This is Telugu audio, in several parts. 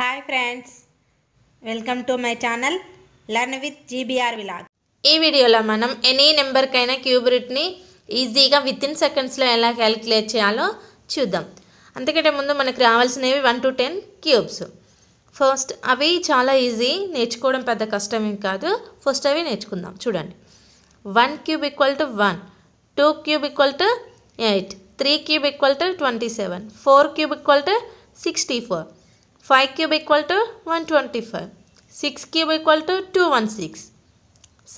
hi friends welcome to my channel learn with GBR vlog ఈ వీడియోలో మనం ఎనీ నెంబర్కైనా క్యూబ్ రిట్ని ఈజీగా విత్ ఇన్ సెకండ్స్లో ఎలా క్యాలిక్యులేట్ చేయాలో చూద్దాం అంతకంటే ముందు మనకు రావాల్సినవి one to ten cubes first అవి చాలా ఈజీ నేర్చుకోవడం పెద్ద కష్టమేం కాదు ఫస్ట్ అవి నేర్చుకుందాం చూడండి one cube equal to one two cube equal to eight three cube equal to twenty seven four cube equal to sixty four five cube equal to one twenty five six cube equal to two one six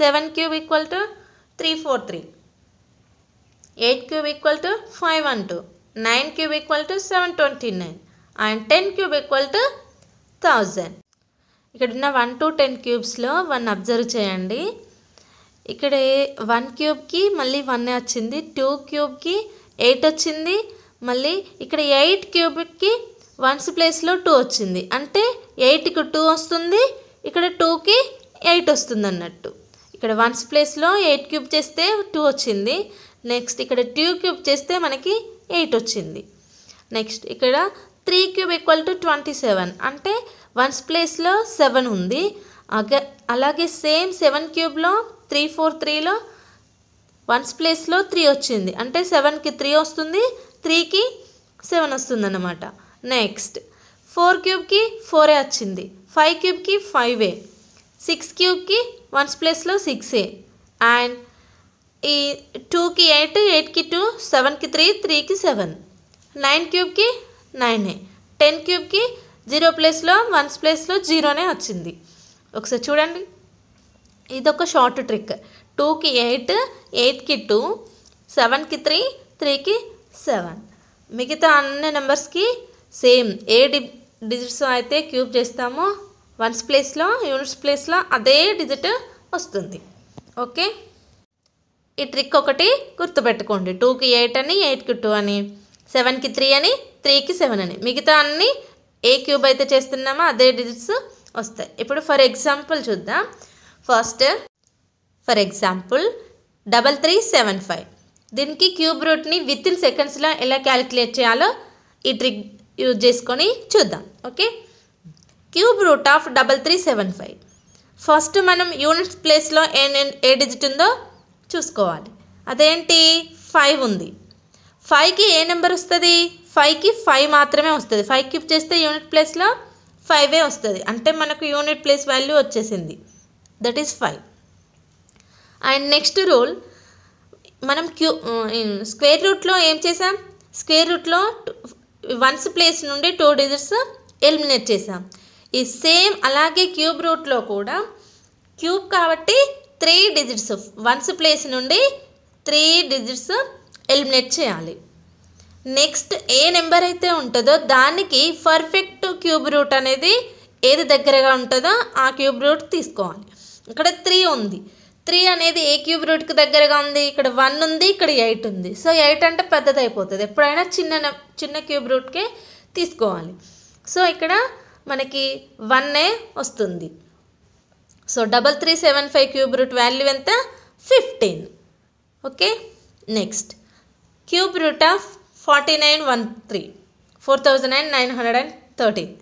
seven cube equal to three four three eight cube equal to five one two nine cube equal to seven twenty nine and ten cube equal to thousand ఇక్కడ ఉన్న వన్ టు టెన్ క్యూబ్స్లో వన్ అబ్జర్వ్ చేయండి ఇక్కడ వన్ క్యూబ్కి మళ్ళీ వన్ వచ్చింది టూ క్యూబ్కి ఎయిట్ వచ్చింది మళ్ళీ ఇక్కడ ఎయిట్ క్యూబ్కి వన్స్ ప్లేస్లో టూ వచ్చింది అంటే ఎయిట్కి టూ వస్తుంది ఇక్కడ టూకి ఎయిట్ వస్తుంది అన్నట్టు ఇక్కడ వన్స్ ప్లేస్లో ఎయిట్ క్యూబ్ చేస్తే టూ వచ్చింది నెక్స్ట్ ఇక్కడ టూ క్యూబ్ చేస్తే మనకి ఎయిట్ వచ్చింది నెక్స్ట్ ఇక్కడ three cube equal to twenty seven అంటే వన్స్ ప్లేస్లో సెవెన్ ఉంది అలాగే సేమ్ సెవెన్ క్యూబ్లో త్రీ ఫోర్ త్రీలో వన్స్ ప్లేస్లో త్రీ వచ్చింది అంటే సెవెన్కి త్రీ వస్తుంది త్రీకి సెవెన్ వస్తుంది అన్నమాట నెక్స్ట్ ఫోర్ క్యూబ్కి ఫోరే వచ్చింది ఫైవ్ క్యూబ్కి ఫైవ్ ఏ సిక్స్ క్యూబ్కి వన్స్ ప్లేస్లో సిక్స్ ఏ అండ్ ఈ టూకి ఎయిట్ ఎయిట్కి టూ సెవెన్కి త్రీ త్రీకి సెవెన్ నైన్ క్యూబ్కి నైన్ ఏ టెన్ క్యూబ్కి జీరో ప్లేస్లో వన్స్ ప్లేస్లో జీరోనే వచ్చింది ఒకసారి చూడండి ఇది ఒక షార్ట్ ట్రిక్ టూకి ఎయిట్ ఎయిట్కి టూ సెవెన్కి త్రీ త్రీకి సెవెన్ మిగతా అన్ని నెంబర్స్కి సేమ్ ఏ డి డిజిట్స్ అయితే క్యూబ్ చేస్తామో వన్స్ ప్లేస్లో యూనిట్స్ ప్లేస్లో అదే డిజిట్ వస్తుంది ఓకే ఈ ట్రిక్ ఒకటి గుర్తుపెట్టుకోండి టూకి ఎయిట్ అని ఎయిట్కి టూ అని సెవెన్కి త్రీ అని త్రీకి సెవెన్ అని మిగతా అన్ని ఏ క్యూబ్ అయితే చేస్తున్నామో అదే డిజిట్స్ వస్తాయి ఇప్పుడు ఫర్ ఎగ్జాంపుల్ చూద్దాం first for example double three seven five దీనికి క్యూబ్ రూట్ని విత్ ఇన్ సెకండ్స్లో ఎలా క్యాలిక్యులేట్ చేయాలో ఈ ట్రిక్ యూజ్ చేసుకొని చూద్దాం okay cube root of double three seven five first మనం యూనిట్స్ ప్లేస్లో ఏ ఏ డిజిట్ ఉందో చూసుకోవాలి అదేంటి ఫైవ్ ఉంది ఫైవ్కి ఏ నెంబర్ వస్తుంది ఫైవ్కి ఫైవ్ మాత్రమే వస్తుంది ఫైవ్ క్యూబ్ చేస్తే యూనిట్ ప్లేస్లో ఫైవే వస్తుంది అంటే మనకు యూనిట్ ప్లేస్ వాల్యూ వచ్చేసింది that is five and next rule మనం క్యూ స్క్వేర్ రూట్లో ఏం చేసాం స్క్వేర్ రూట్లో వన్స్ ప్లేస్ నుండి టూ డిజిట్స్ ఎలిమినేట్ చేసాం ఈ సేమ్ అలాగే క్యూబ్ రూట్లో కూడా క్యూబ్ కాబట్టి త్రీ డిజిట్స్ వన్స్ ప్లేస్ నుండి త్రీ డిజిట్స్ ఎలిమినేట్ చేయాలి నెక్స్ట్ ఏ నెంబర్ అయితే ఉంటుందో దానికి పర్ఫెక్ట్ క్యూబ్ రూట్ అనేది ఏది దగ్గరగా ఉంటుందో ఆ క్యూబ్ రూట్ తీసుకోవాలి ఇక్కడ త్రీ ఉంది త్రీ అనేది ఏ క్యూబ్ రూట్కి దగ్గరగా ఉంది ఇక్కడ వన్ ఉంది ఇక్కడ ఎయిట్ ఉంది సో ఎయిట్ అంటే పెద్దది అయిపోతుంది ఎప్పుడైనా చిన్న చిన్న క్యూబ్ రూట్కే తీసుకోవాలి సో ఇక్కడ మనకి వన్నే వస్తుంది so double three seven five cube root value ఎంత fifteen okay next cube root of forty nine one three four thousand and nine hundred and thirteen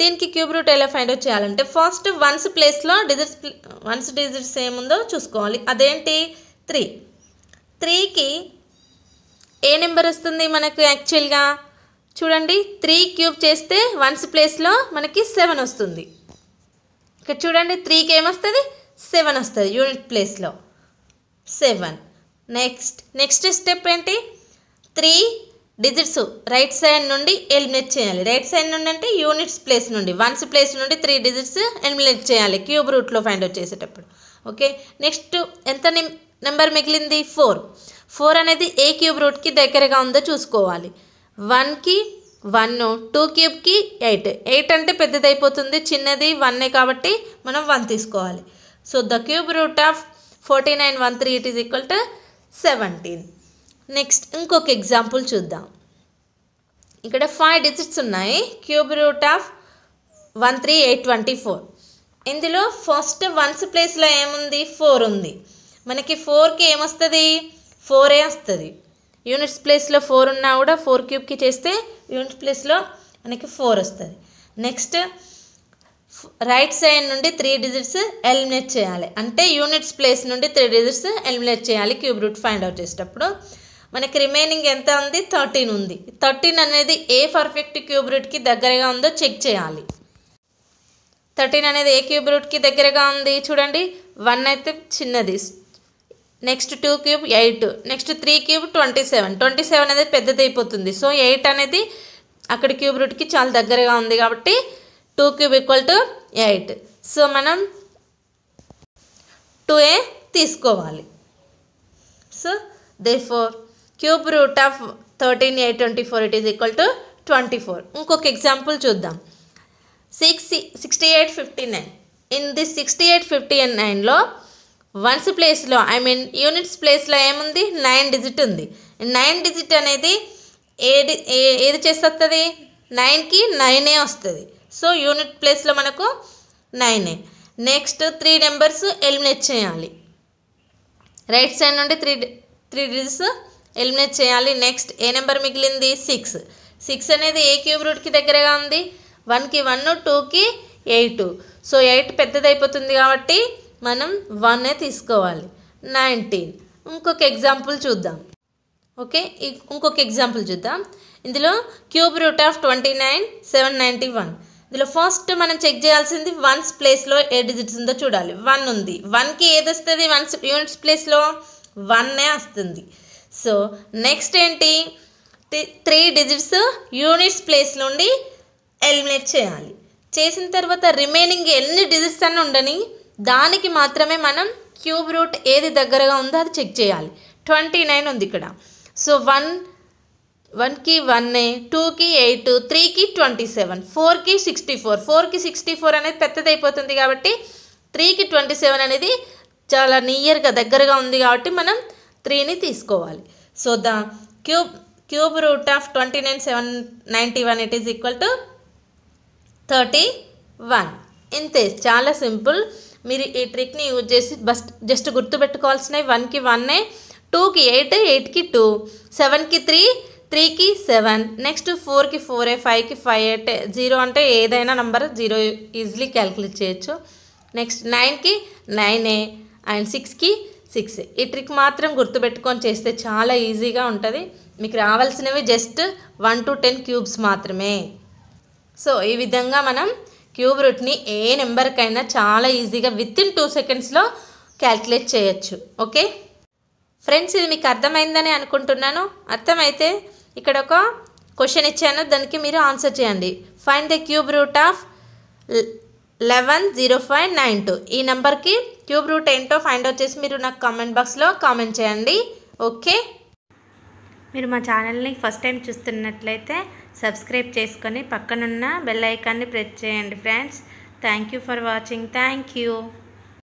దీనికి క్యూబ్ రూట్ ఎలా ఫైండ్ అవుట్ చేయాలంటే ఫస్ట్ వన్స్ ప్లేస్లో డిజిట్స్ వన్స్ డిజిట్స్ ఏముందో చూసుకోవాలి అదేంటి త్రీ త్రీకి ఏ నెంబర్ వస్తుంది మనకు యాక్చువల్గా చూడండి త్రీ క్యూబ్ చేస్తే వన్స్ ప్లేస్లో మనకి సెవెన్ వస్తుంది ఇక్కడ చూడండి త్రీకి ఏమొస్తుంది సెవెన్ వస్తుంది యూనిట్ ప్లేస్లో సెవెన్ నెక్స్ట్ నెక్స్ట్ స్టెప్ ఏంటి త్రీ డిజిట్స్ రైట్ సైడ్ నుండి ఎలిమినేట్ చేయాలి రైట్ సైడ్ నుండి అంటే యూనిట్స్ ప్లేస్ నుండి వన్స్ ప్లేస్ నుండి త్రీ డిజిట్స్ ఎలిమినేట్ చేయాలి క్యూబ్ రూట్లో ఫైండ్ అవుట్ చేసేటప్పుడు ఓకే నెక్స్ట్ ఎంత నెంబర్ మిగిలింది ఫోర్ ఫోర్ అనేది ఏ క్యూబ్ రూట్కి దగ్గరగా ఉందో చూసుకోవాలి వన్కి వన్ టూ క్యూబ్కి ఎయిట్ ఎయిట్ అంటే పెద్దది అయిపోతుంది చిన్నది వన్నే కాబట్టి మనం వన్ తీసుకోవాలి so the cube root of forty nine one three it is equal to seventeen next ఇంకొక ఎగ్జాంపుల్ చూద్దాం ఇక్కడ ఫైవ్ డిజిట్స్ ఉన్నాయి cube root of one three eight twenty four ఇందులో ఫస్ట్ వన్స్ ప్లేస్లో ఏముంది ఫోర్ ఉంది మనకి ఫోర్కి ఏమొస్తుంది ఫోరే వస్తుంది యూనిట్స్ ప్లేస్లో ఫోర్ ఉన్నా కూడా ఫోర్ క్యూబ్కి చేస్తే యూనిట్ ప్లేస్లో మనకి ఫోర్ వస్తుంది నెక్స్ట్ రైట్ సైడ్ నుండి త్రీ డిజిట్స్ ఎలిమినేట్ చేయాలి అంటే యూనిట్స్ ప్లేస్ నుండి త్రీ డిజిట్స్ ఎలిమినేట్ చేయాలి క్యూబ్ రూట్ ఫైండ్ అవుట్ చేసేటప్పుడు మనకి రిమైనింగ్ ఎంత ఉంది థర్టీన్ ఉంది థర్టీన్ అనేది ఏ పర్ఫెక్ట్ క్యూబ్ రూట్కి దగ్గరగా ఉందో చెక్ చేయాలి థర్టీన్ అనేది ఏ క్యూబ్ రూట్కి దగ్గరగా ఉంది చూడండి వన్ అయితే చిన్నది next two cube eight next three cube twenty seven twenty seven అనేది పెద్దది అయిపోతుంది సో ఎయిట్ అనేది అక్కడ క్యూబ్ రూట్కి చాలా దగ్గరగా ఉంది కాబట్టి two cube equal to eight so మనం టూ ఏ తీసుకోవాలి so the four cube root of thirteen ఏ twenty four it is equal to twenty four ఇంకొక ఎగ్జాంపుల్ చూద్దాం six sixty eight fifty nine in the sixty eight fifty నైన్లో వన్స్ ప్లేస్లో ఐ మీన్ యూనిట్స్ ప్లేస్లో ఏముంది నైన్ డిజిట్ ఉంది నైన్ డిజిట్ అనేది ఏది ఏ ఏది చేస్తుంది నైన్కి నైనే వస్తుంది సో యూనిట్ ప్లేస్లో మనకు నైనే నెక్స్ట్ త్రీ నెంబర్స్ ఎలిమినేట్ చేయాలి రైట్ సైడ్ నుండి త్రీ త్రీ డిజిట్స్ ఎలిమినేట్ చేయాలి నెక్స్ట్ ఏ నెంబర్ మిగిలింది సిక్స్ సిక్స్ అనేది ఏ క్యూబ్ రూట్కి దగ్గరగా ఉంది వన్కి వన్ టూకి ఎయిట్ సో ఎయిట్ పెద్దదైపోతుంది కాబట్టి మనం వన్నే తీసుకోవాలి నైన్టీన్ ఇంకొక ఎగ్జాంపుల్ చూద్దాం ఓకే ఇంకొక ఎగ్జాంపుల్ చూద్దాం ఇందులో cube root of twenty nine seven ninety one ఇందులో ఫస్ట్ మనం చెక్ చేయాల్సింది వన్స్ ప్లేస్లో ఏ డిజిట్స్ ఉందో చూడాలి వన్ ఉంది వన్కి ఏది వస్తుంది వన్స్ యూనిట్స్ ప్లేస్లో వన్నే వస్తుంది సో నెక్స్ట్ ఏంటి త్రీ డిజిట్స్ యూనిట్స్ ప్లేస్ నుండి ఎలిమినేట్ చేయాలి చేసిన తర్వాత రిమైనింగ్ ఎన్ని డిజిట్స్ అన్న ఉండని దానికి మాత్రమే మనం క్యూబ్ రూట్ ఏది దగ్గరగా ఉందో అది చెక్ చేయాలి ట్వంటీ నైన్ ఉంది ఇక్కడ సో వన్ వన్కి వన్ టూకి ఎయిట్ త్రీకి ట్వంటీ సెవెన్ ఫోర్కి సిక్స్టీ ఫోర్ ఫోర్కి సిక్స్టీ ఫోర్ అనేది పెద్దదైపోతుంది కాబట్టి త్రీకి ట్వంటీ సెవెన్ అనేది చాలా నియర్గా దగ్గరగా ఉంది కాబట్టి మనం త్రీని తీసుకోవాలి so the cube cube root of twenty nine seven ninety one it is equal to thirty one ఇంతే చాలా సింపుల్ మీరు ఈ ట్రిక్ని యూజ్ చేసి బస్ట్ జస్ట్ గుర్తుపెట్టుకోవాల్సినవి వన్కి వన్నే టూకి ఎయిట్ ఎయిట్కి టూ సెవెన్కి త్రీ త్రీకి సెవెన్ నెక్స్ట్ ఫోర్కి ఫోర్ ఏ ఫైవ్కి ఫైవ్ ఎయిట్ జీరో అంటే ఏదైనా నంబర్ జీరో ఈజీలీ క్యాలిక్యులేట్ చేయొచ్చు నెక్స్ట్ నైన్కి నైన్ ఏ అండ్ సిక్స్కి సిక్స్ ఈ ట్రిక్ మాత్రం గుర్తుపెట్టుకొని చేస్తే చాలా ఈజీగా ఉంటుంది మీకు రావాల్సినవి just one to ten cubes మాత్రమే సో ఈ విధంగా మనం క్యూబ్ రూట్ని ఏ నెంబర్కైనా చాలా ఈజీగా విత్ ఇన్ టూ సెకండ్స్లో క్యాల్కులేట్ చేయొచ్చు ఓకే ఫ్రెండ్స్ ఇది మీకు అర్థమైందని అనుకుంటున్నాను అర్థమైతే ఇక్కడ ఒక క్వశ్చన్ ఇచ్చాను దానికి మీరు ఆన్సర్ చేయండి fine the cube root of eleven zero five nine two ఈ నెంబర్కి క్యూబ్ రూట్ ఏంటో ఫైండ్ అవుట్ చేసి మీరు నాకు కామెంట్ బాక్స్లో కామెంట్ చేయండి ఓకే మీరు మా ఛానల్ని ఫస్ట్ టైం చూస్తున్నట్లయితే సబ్స్క్రైబ్ చేసుకొని పక్కనున్న బెల్ ఐకాన్ని ప్రెస్ చేయండి friends thank you for watching thank you